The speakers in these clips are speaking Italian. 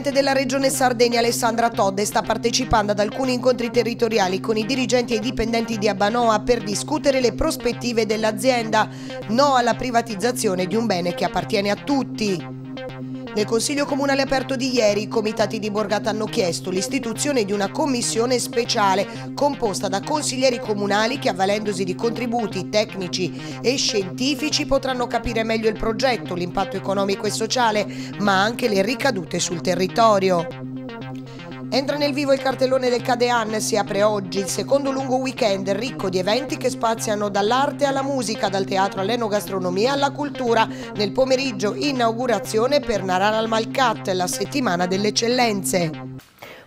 presidente della regione Sardegna Alessandra Todde sta partecipando ad alcuni incontri territoriali con i dirigenti e i dipendenti di Abanoa per discutere le prospettive dell'azienda. No alla privatizzazione di un bene che appartiene a tutti. Nel Consiglio Comunale aperto di ieri i comitati di Borgata hanno chiesto l'istituzione di una commissione speciale composta da consiglieri comunali che avvalendosi di contributi tecnici e scientifici potranno capire meglio il progetto, l'impatto economico e sociale, ma anche le ricadute sul territorio. Entra nel vivo il cartellone del Cadean, si apre oggi il secondo lungo weekend ricco di eventi che spaziano dall'arte alla musica, dal teatro all'enogastronomia alla cultura. Nel pomeriggio inaugurazione per Naran al Malcat, la settimana delle eccellenze.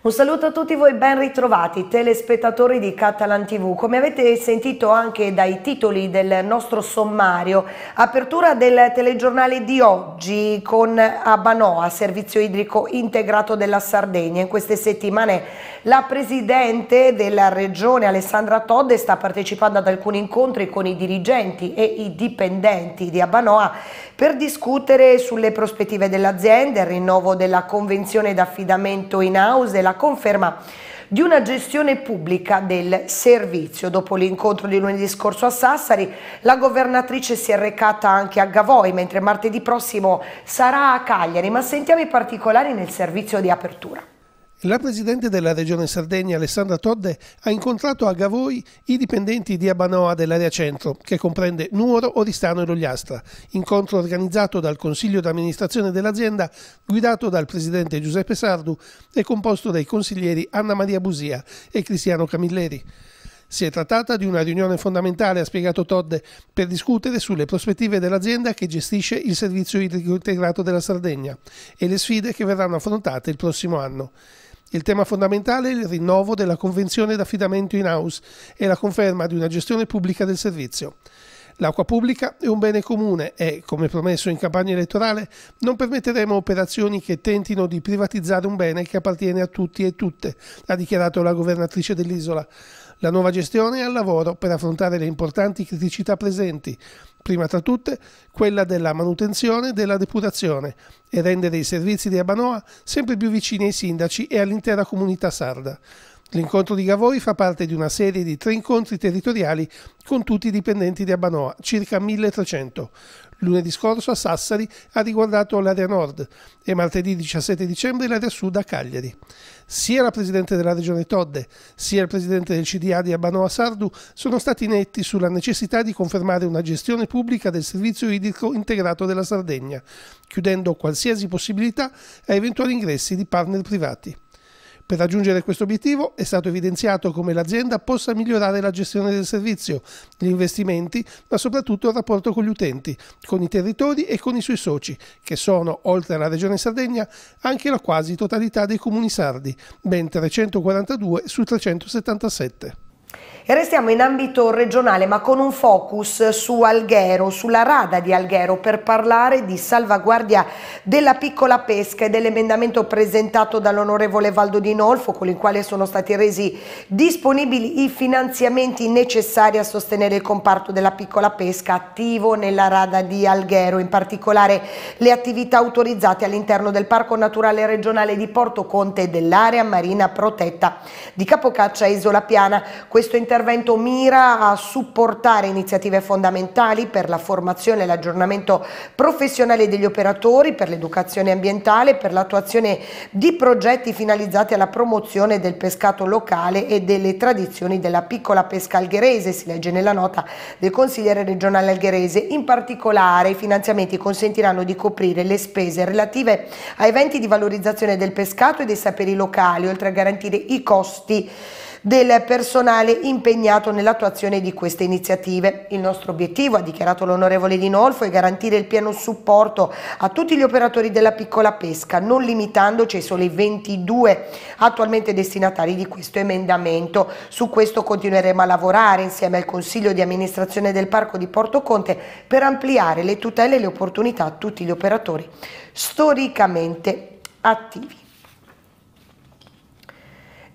Un saluto a tutti voi ben ritrovati telespettatori di Catalan TV. Come avete sentito anche dai titoli del nostro sommario, apertura del telegiornale di oggi con Abanoa, servizio idrico integrato della Sardegna. In queste settimane la presidente della regione Alessandra Todde sta partecipando ad alcuni incontri con i dirigenti e i dipendenti di Abanoa per discutere sulle prospettive dell'azienda, il rinnovo della convenzione d'affidamento in house e la conferma di una gestione pubblica del servizio. Dopo l'incontro di lunedì scorso a Sassari, la governatrice si è recata anche a Gavoi, mentre martedì prossimo sarà a Cagliari, ma sentiamo i particolari nel servizio di apertura. La Presidente della Regione Sardegna, Alessandra Todde, ha incontrato a Gavoi i dipendenti di Abanoa dell'area centro, che comprende Nuoro, Oristano e Logliastra. Incontro organizzato dal Consiglio d'amministrazione dell'azienda, guidato dal Presidente Giuseppe Sardu e composto dai consiglieri Anna Maria Busia e Cristiano Camilleri. Si è trattata di una riunione fondamentale, ha spiegato Todde, per discutere sulle prospettive dell'azienda che gestisce il servizio idrico integrato della Sardegna e le sfide che verranno affrontate il prossimo anno. Il tema fondamentale è il rinnovo della convenzione d'affidamento in house e la conferma di una gestione pubblica del servizio. L'acqua pubblica è un bene comune e, come promesso in campagna elettorale, non permetteremo operazioni che tentino di privatizzare un bene che appartiene a tutti e tutte, ha dichiarato la governatrice dell'isola. La nuova gestione è al lavoro per affrontare le importanti criticità presenti, prima tra tutte quella della manutenzione e della depurazione, e rendere i servizi di Abanoa sempre più vicini ai sindaci e all'intera comunità sarda. L'incontro di Gavoi fa parte di una serie di tre incontri territoriali con tutti i dipendenti di Abanoa, circa 1300. Lunedì scorso a Sassari ha riguardato l'area nord e martedì 17 dicembre l'area sud a Cagliari. Sia la presidente della regione Todde sia il presidente del CDA di Abanoa Sardu sono stati netti sulla necessità di confermare una gestione pubblica del servizio idrico integrato della Sardegna, chiudendo qualsiasi possibilità a eventuali ingressi di partner privati. Per raggiungere questo obiettivo è stato evidenziato come l'azienda possa migliorare la gestione del servizio, gli investimenti, ma soprattutto il rapporto con gli utenti, con i territori e con i suoi soci, che sono, oltre alla Regione Sardegna, anche la quasi totalità dei comuni sardi, ben 342 su 377. E restiamo in ambito regionale ma con un focus su Alghero, sulla rada di Alghero per parlare di salvaguardia della piccola pesca e dell'emendamento presentato dall'onorevole Valdo Di Nolfo con il quale sono stati resi disponibili i finanziamenti necessari a sostenere il comparto della piccola pesca attivo nella rada di Alghero, in particolare le attività autorizzate all'interno del Parco Naturale Regionale di Porto Conte e dell'area marina protetta di Capocaccia e Isola Piana. Questo questo intervento mira a supportare iniziative fondamentali per la formazione e l'aggiornamento professionale degli operatori, per l'educazione ambientale, per l'attuazione di progetti finalizzati alla promozione del pescato locale e delle tradizioni della piccola pesca algherese, si legge nella nota del consigliere regionale algherese. In particolare i finanziamenti consentiranno di coprire le spese relative a eventi di valorizzazione del pescato e dei saperi locali, oltre a garantire i costi del personale impegnato nell'attuazione di queste iniziative. Il nostro obiettivo, ha dichiarato l'onorevole Dinolfo, è garantire il pieno supporto a tutti gli operatori della piccola pesca, non limitandoci ai soli 22 attualmente destinatari di questo emendamento. Su questo continueremo a lavorare insieme al Consiglio di amministrazione del Parco di Porto Conte per ampliare le tutele e le opportunità a tutti gli operatori storicamente attivi.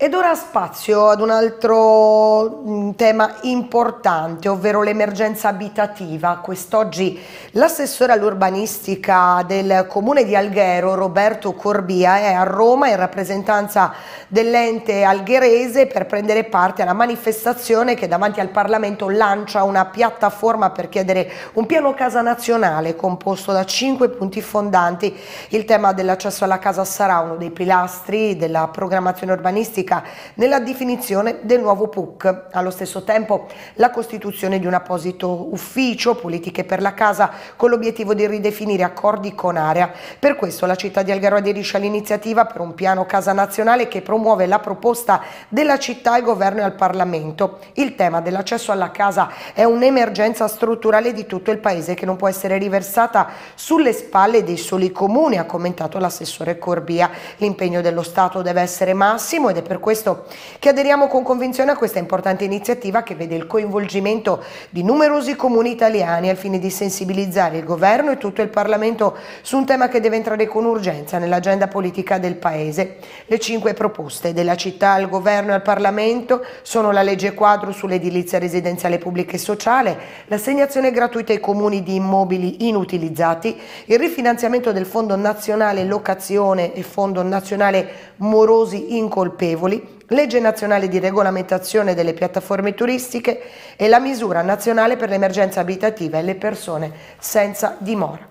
Ed ora spazio ad un altro mm, tema importante, ovvero l'emergenza abitativa. Quest'oggi l'assessore all'urbanistica del comune di Alghero, Roberto Corbia, è a Roma in rappresentanza dell'ente algherese per prendere parte alla manifestazione che davanti al Parlamento lancia una piattaforma per chiedere un piano casa nazionale composto da cinque punti fondanti. Il tema dell'accesso alla casa sarà uno dei pilastri della programmazione urbanistica pubblica nella definizione del nuovo PUC. Allo stesso tempo la costituzione di un apposito ufficio politiche per la casa con l'obiettivo di ridefinire accordi con area. Per questo la città di Algaro aderisce all'iniziativa per un piano casa nazionale che promuove la proposta della città al governo e al Parlamento. Il tema dell'accesso alla casa è un'emergenza strutturale di tutto il paese che non può essere riversata sulle spalle dei soli comuni, ha commentato l'assessore Corbia. L'impegno dello Stato deve essere massimo ed è per questo che aderiamo con convinzione a questa importante iniziativa che vede il coinvolgimento di numerosi comuni italiani al fine di sensibilizzare il governo e tutto il Parlamento su un tema che deve entrare con urgenza nell'agenda politica del Paese. Le cinque proposte della città al governo e al Parlamento sono la legge quadro sull'edilizia residenziale pubblica e sociale, l'assegnazione gratuita ai comuni di immobili inutilizzati, il rifinanziamento del Fondo Nazionale Locazione e Fondo Nazionale Morosi Incolpevoli, veicoli, legge nazionale di regolamentazione delle piattaforme turistiche e la misura nazionale per l'emergenza abitativa e le persone senza dimora.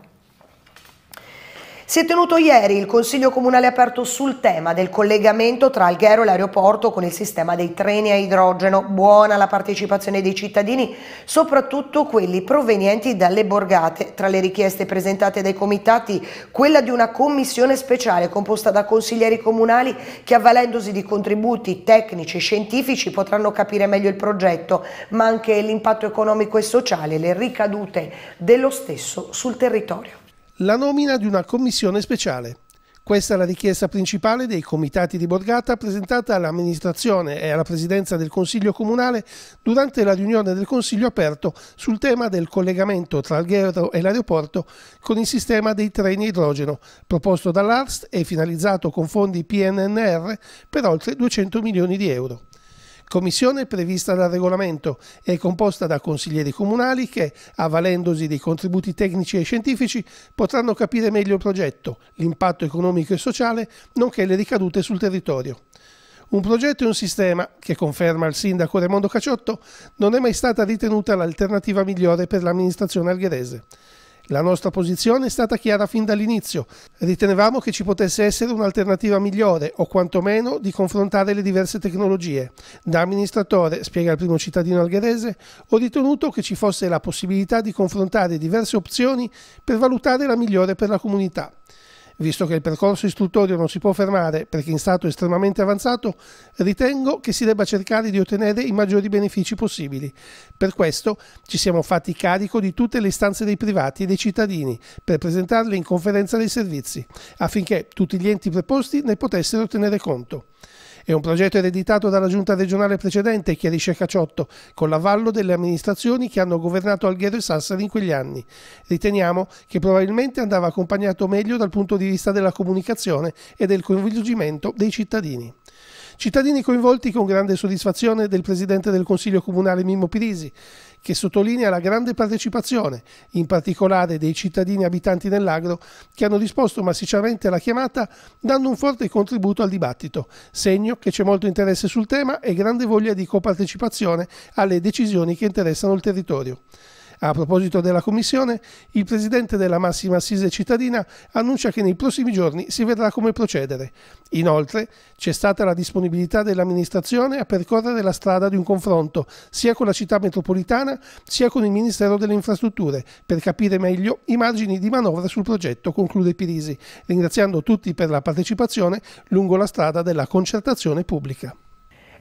Si è tenuto ieri il Consiglio Comunale aperto sul tema del collegamento tra Alghero e l'aeroporto con il sistema dei treni a idrogeno. Buona la partecipazione dei cittadini, soprattutto quelli provenienti dalle borgate. Tra le richieste presentate dai comitati, quella di una commissione speciale composta da consiglieri comunali che avvalendosi di contributi tecnici e scientifici potranno capire meglio il progetto, ma anche l'impatto economico e sociale e le ricadute dello stesso sul territorio la nomina di una commissione speciale. Questa è la richiesta principale dei comitati di Borgata presentata all'amministrazione e alla presidenza del Consiglio Comunale durante la riunione del Consiglio aperto sul tema del collegamento tra Alghero e l'aeroporto con il sistema dei treni idrogeno, proposto dall'ARST e finalizzato con fondi PNNR per oltre 200 milioni di euro. Commissione prevista dal regolamento è composta da consiglieri comunali che, avvalendosi dei contributi tecnici e scientifici, potranno capire meglio il progetto, l'impatto economico e sociale, nonché le ricadute sul territorio. Un progetto e un sistema, che conferma il sindaco Raimondo Caciotto, non è mai stata ritenuta l'alternativa migliore per l'amministrazione algherese. La nostra posizione è stata chiara fin dall'inizio. Ritenevamo che ci potesse essere un'alternativa migliore o quantomeno di confrontare le diverse tecnologie. Da amministratore, spiega il primo cittadino algherese, ho ritenuto che ci fosse la possibilità di confrontare diverse opzioni per valutare la migliore per la comunità. Visto che il percorso istruttorio non si può fermare perché in stato estremamente avanzato, ritengo che si debba cercare di ottenere i maggiori benefici possibili. Per questo ci siamo fatti carico di tutte le istanze dei privati e dei cittadini per presentarle in conferenza dei servizi, affinché tutti gli enti preposti ne potessero tenere conto. È un progetto ereditato dalla giunta regionale precedente, chiarisce Caciotto, con l'avallo delle amministrazioni che hanno governato Alghero e Sassari in quegli anni. Riteniamo che probabilmente andava accompagnato meglio dal punto di vista della comunicazione e del coinvolgimento dei cittadini. Cittadini coinvolti con grande soddisfazione del presidente del Consiglio Comunale Mimmo Pirisi, che sottolinea la grande partecipazione, in particolare dei cittadini abitanti dell'agro, che hanno risposto massicciamente alla chiamata dando un forte contributo al dibattito, segno che c'è molto interesse sul tema e grande voglia di copartecipazione alle decisioni che interessano il territorio. A proposito della commissione, il presidente della massima assise cittadina annuncia che nei prossimi giorni si vedrà come procedere. Inoltre, c'è stata la disponibilità dell'amministrazione a percorrere la strada di un confronto sia con la città metropolitana sia con il Ministero delle Infrastrutture per capire meglio i margini di manovra sul progetto, conclude Pirisi, ringraziando tutti per la partecipazione lungo la strada della concertazione pubblica.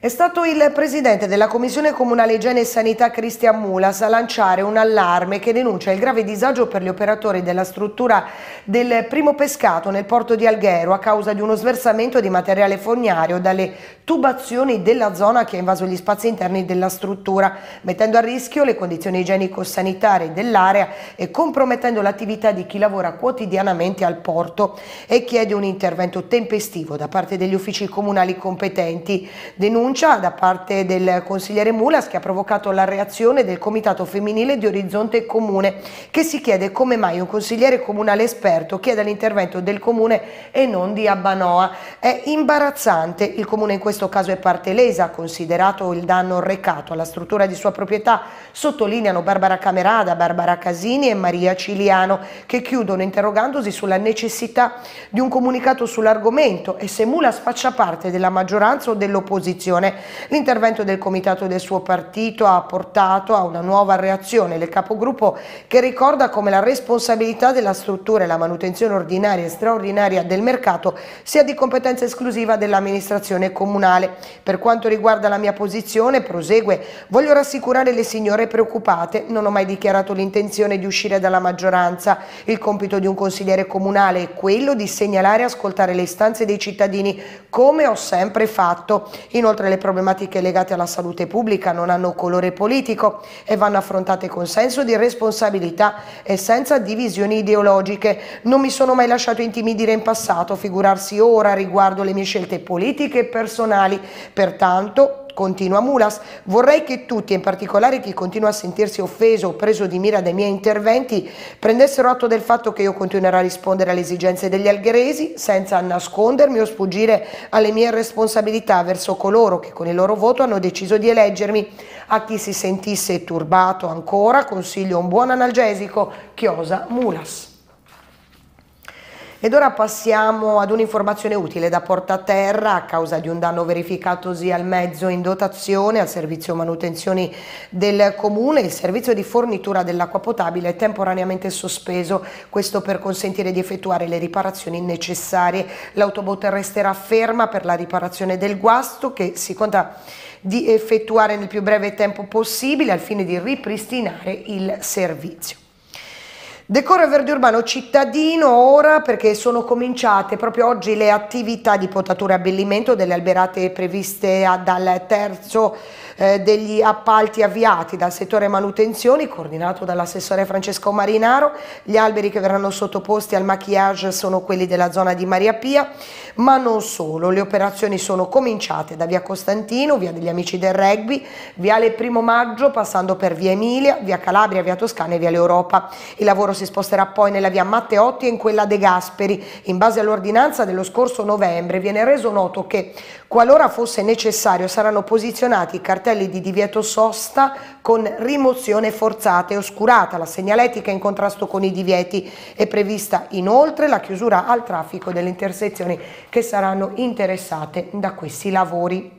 È stato il presidente della Commissione Comunale Igiene e Sanità Cristian Mulas a lanciare un allarme che denuncia il grave disagio per gli operatori della struttura del primo pescato nel porto di Alghero a causa di uno sversamento di materiale fognario dalle tubazioni della zona che ha invaso gli spazi interni della struttura, mettendo a rischio le condizioni igienico-sanitarie dell'area e compromettendo l'attività di chi lavora quotidianamente al porto e chiede un intervento tempestivo da parte degli uffici comunali competenti. Denuncia denuncia da parte del consigliere Mulas che ha provocato la reazione del comitato femminile di Orizzonte Comune che si chiede come mai un consigliere comunale esperto chieda l'intervento del comune e non di Abbanoa. È imbarazzante, il comune in questo caso è parte lesa, considerato il danno recato alla struttura di sua proprietà, sottolineano Barbara Camerada, Barbara Casini e Maria Ciliano che chiudono interrogandosi sulla necessità di un comunicato sull'argomento e se Mulas faccia parte della maggioranza o dell'opposizione Commissione. L'intervento del comitato del suo partito ha portato a una nuova reazione del capogruppo che ricorda come la responsabilità della struttura e la manutenzione ordinaria e straordinaria del mercato sia di competenza esclusiva dell'amministrazione comunale. Per quanto riguarda la mia posizione, prosegue, voglio rassicurare le signore preoccupate, non ho mai dichiarato l'intenzione di uscire dalla maggioranza. Il compito di un consigliere comunale è quello di segnalare e ascoltare le istanze dei cittadini, come ho sempre fatto. Inoltre le problematiche legate alla salute pubblica non hanno colore politico e vanno affrontate con senso di responsabilità e senza divisioni ideologiche. Non mi sono mai lasciato intimidire in passato, figurarsi ora riguardo le mie scelte politiche e personali. Pertanto Continua Mulas, vorrei che tutti, in particolare chi continua a sentirsi offeso o preso di mira dai miei interventi, prendessero atto del fatto che io continuerò a rispondere alle esigenze degli algheresi senza nascondermi o sfuggire alle mie responsabilità verso coloro che con il loro voto hanno deciso di eleggermi. A chi si sentisse turbato ancora consiglio un buon analgesico, Chiosa Mulas. Ed ora passiamo ad un'informazione utile da porta a terra a causa di un danno verificatosi al mezzo in dotazione al servizio manutenzioni del comune. Il servizio di fornitura dell'acqua potabile è temporaneamente sospeso, questo per consentire di effettuare le riparazioni necessarie. L'autobot resterà ferma per la riparazione del guasto che si conta di effettuare nel più breve tempo possibile al fine di ripristinare il servizio. Decoro Verde Urbano cittadino ora perché sono cominciate proprio oggi le attività di potatura e abbellimento delle alberate previste eh, dal terzo eh, degli appalti avviati dal settore manutenzioni, coordinato dall'assessore Francesco Marinaro, gli alberi che verranno sottoposti al maquillage sono quelli della zona di Maria Pia, ma non solo, le operazioni sono cominciate da via Costantino, via degli Amici del Rugby, viale Primo Maggio, passando per via Emilia, via Calabria, via Toscana e via l'Europa. Il lavoro si sposterà poi nella via Matteotti e in quella De Gasperi. In base all'ordinanza dello scorso novembre viene reso noto che Qualora fosse necessario saranno posizionati i cartelli di divieto sosta con rimozione forzata e oscurata. La segnaletica in contrasto con i divieti è prevista inoltre la chiusura al traffico delle intersezioni che saranno interessate da questi lavori.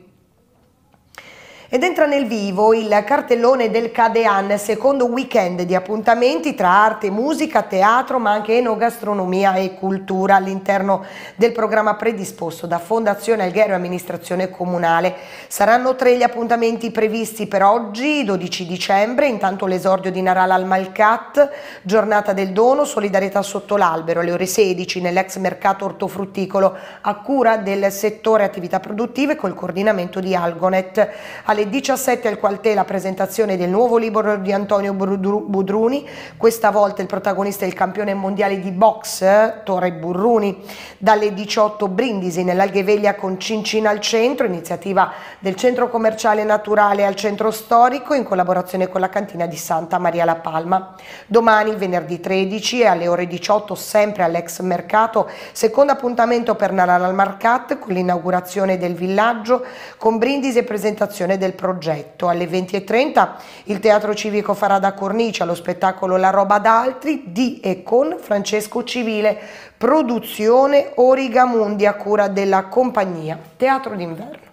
Ed entra nel vivo il cartellone del Cadean, secondo weekend di appuntamenti tra arte, musica, teatro, ma anche enogastronomia e cultura all'interno del programma predisposto da Fondazione Alghero e Amministrazione Comunale. Saranno tre gli appuntamenti previsti per oggi, 12 dicembre, intanto l'esordio di Narala al Malcat, giornata del dono, solidarietà sotto l'albero, alle ore 16 nell'ex mercato ortofrutticolo a cura del settore attività produttive col coordinamento di Algonet. Alle ore 17 al Qualtè la presentazione del nuovo libro di Antonio Budruni, questa volta il protagonista è il campione mondiale di box eh, Torre Burruni, dalle 18 Brindisi nell'Algheveglia con Cincina al centro, iniziativa del centro commerciale naturale al centro storico in collaborazione con la cantina di Santa Maria La Palma. Domani venerdì 13 alle ore 18 sempre all'ex mercato, secondo appuntamento per Naral al Marcat con l'inaugurazione del villaggio con Brindisi e presentazione del del progetto. Alle 20.30 il Teatro Civico farà da cornice allo spettacolo La roba d'altri di e con Francesco Civile, produzione Origamundi a cura della compagnia Teatro d'inverno.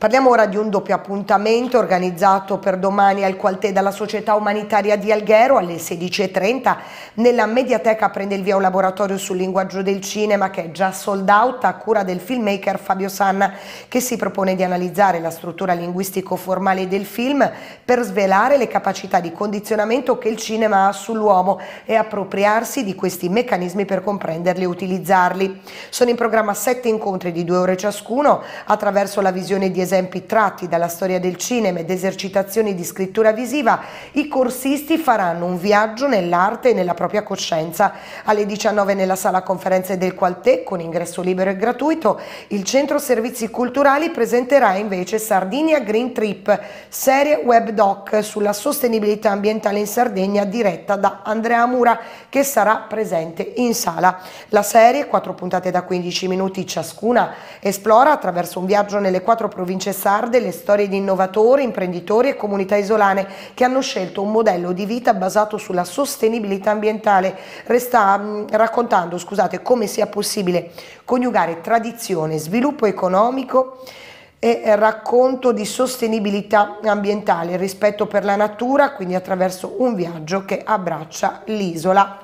Parliamo ora di un doppio appuntamento organizzato per domani al Qualtè dalla Società Umanitaria di Alghero alle 16.30. Nella mediateca prende il via un laboratorio sul linguaggio del cinema che è già sold out a cura del filmmaker Fabio Sanna che si propone di analizzare la struttura linguistico-formale del film per svelare le capacità di condizionamento che il cinema ha sull'uomo e appropriarsi di questi meccanismi per comprenderli e utilizzarli. Sono in programma sette incontri di due ore ciascuno attraverso la visione di esercizio esempi tratti dalla storia del cinema ed esercitazioni di scrittura visiva, i corsisti faranno un viaggio nell'arte e nella propria coscienza. Alle 19 nella sala conferenze del Qualtè, con ingresso libero e gratuito, il Centro Servizi Culturali presenterà invece Sardinia Green Trip, serie web doc sulla sostenibilità ambientale in Sardegna diretta da Andrea Mura, che sarà presente in sala. La serie, quattro puntate da 15 minuti ciascuna, esplora attraverso un viaggio nelle quattro province province sarde le storie di innovatori, imprenditori e comunità isolane che hanno scelto un modello di vita basato sulla sostenibilità ambientale, resta, mm, raccontando scusate, come sia possibile coniugare tradizione, sviluppo economico e racconto di sostenibilità ambientale, rispetto per la natura, quindi attraverso un viaggio che abbraccia l'isola.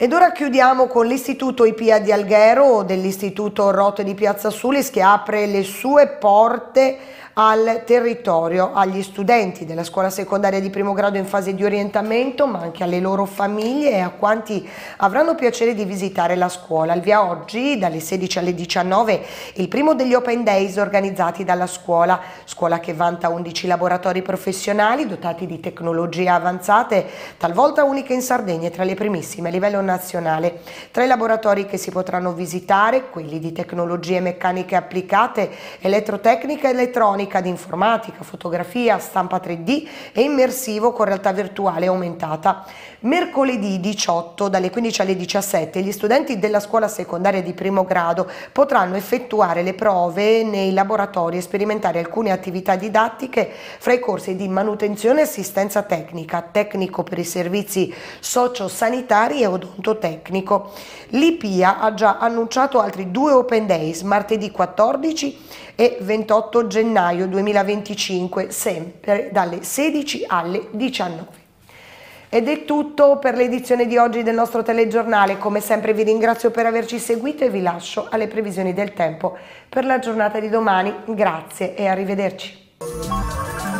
Ed ora chiudiamo con l'Istituto IPA di Alghero dell'Istituto Rote di Piazza Sulis che apre le sue porte al territorio, agli studenti della scuola secondaria di primo grado in fase di orientamento, ma anche alle loro famiglie e a quanti avranno piacere di visitare la scuola. Il via oggi, dalle 16 alle 19, il primo degli Open Days organizzati dalla scuola, scuola che vanta 11 laboratori professionali dotati di tecnologie avanzate, talvolta uniche in Sardegna e tra le primissime a livello nazionale. Tra i laboratori che si potranno visitare, quelli di tecnologie meccaniche applicate, elettrotecnica e elettronica, economica di informatica, fotografia, stampa 3D e immersivo con realtà virtuale aumentata. Mercoledì 18 dalle 15 alle 17 gli studenti della scuola secondaria di primo grado potranno effettuare le prove nei laboratori e sperimentare alcune attività didattiche fra i corsi di manutenzione e assistenza tecnica, tecnico per i servizi sociosanitari e odontotecnico. L'IPIA ha già annunciato altri due open days martedì 14 e 28 gennaio gennaio 2025, sempre dalle 16 alle 19. Ed è tutto per l'edizione di oggi del nostro telegiornale. Come sempre vi ringrazio per averci seguito e vi lascio alle previsioni del tempo per la giornata di domani. Grazie e arrivederci.